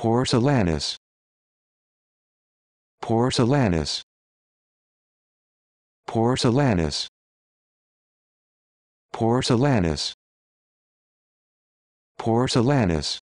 porcelanus porcelanus porcelanus porcelanus porcelanus